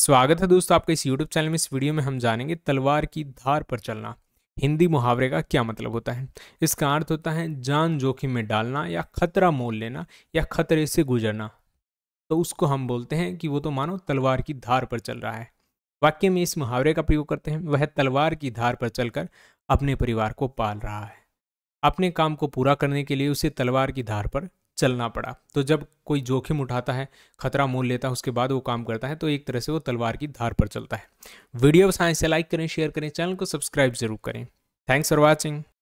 स्वागत है दोस्तों आपके इस यूट्यूब चैनल में इस वीडियो में हम जानेंगे तलवार की धार पर चलना हिंदी मुहावरे का क्या मतलब होता है इसका अर्थ होता है जान जोखिम में डालना या खतरा मोल लेना या खतरे से गुजरना तो उसको हम बोलते हैं कि वो तो मानो तलवार की धार पर चल रहा है वाक्य में इस मुहावरे का प्रयोग करते हैं वह तलवार की धार पर चलकर अपने परिवार को पाल रहा है अपने काम को पूरा करने के लिए उसे तलवार की धार पर चलना पड़ा तो जब कोई जोखिम उठाता है खतरा मोल लेता है उसके बाद वो काम करता है तो एक तरह से वो तलवार की धार पर चलता है वीडियो साइंस से लाइक करें शेयर करें चैनल को सब्सक्राइब जरूर करें थैंक्स फॉर वॉचिंग